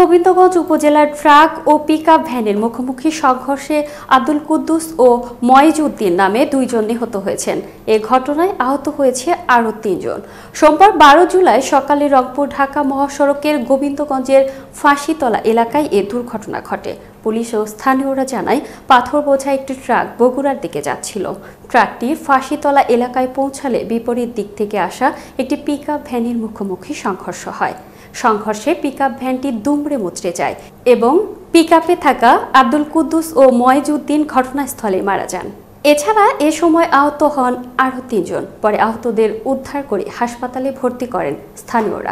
গোবিন্দগঞ্জ উপজেলার ট্রাক ও পিকআপ ভ্যানের মুখোমুখি সংঘর্ষে আব্দুল কুদ্দুস ও ময়জুদ্দিন নামে দুইজন নিহত হয়েছেন এ ঘটনায় আহত হয়েছে আরও তিনজন সোমবার বারো জুলাই সকালে রংপুর ঢাকা মহাসড়কের গোবিন্দগঞ্জের ফাঁসিতলা এলাকায় এ দুর্ঘটনা ঘটে পুলিশ ও স্থানীয়রা জানায় পাথর বোঝা একটি ট্রাক বগুড়ার দিকে যাচ্ছিল ট্রাকটি ফাঁসিতলা এলাকায় পৌঁছালে বিপরীত দিক থেকে আসা একটি পিকআপ ভ্যানের মুখোমুখি সংঘর্ষ হয় সংঘর্ষে পিকআপ ভ্যানটি দুমড়ে মুচড়ে যায় এবং পিকআপে থাকা আব্দুল কুদ্দুস ও ময়জুদ্দিন ঘটনাস্থলে মারা যান এছাড়া এ সময় আহত হন আরও তিনজন পরে আহতদের উদ্ধার করে হাসপাতালে ভর্তি করেন স্থানীয়রা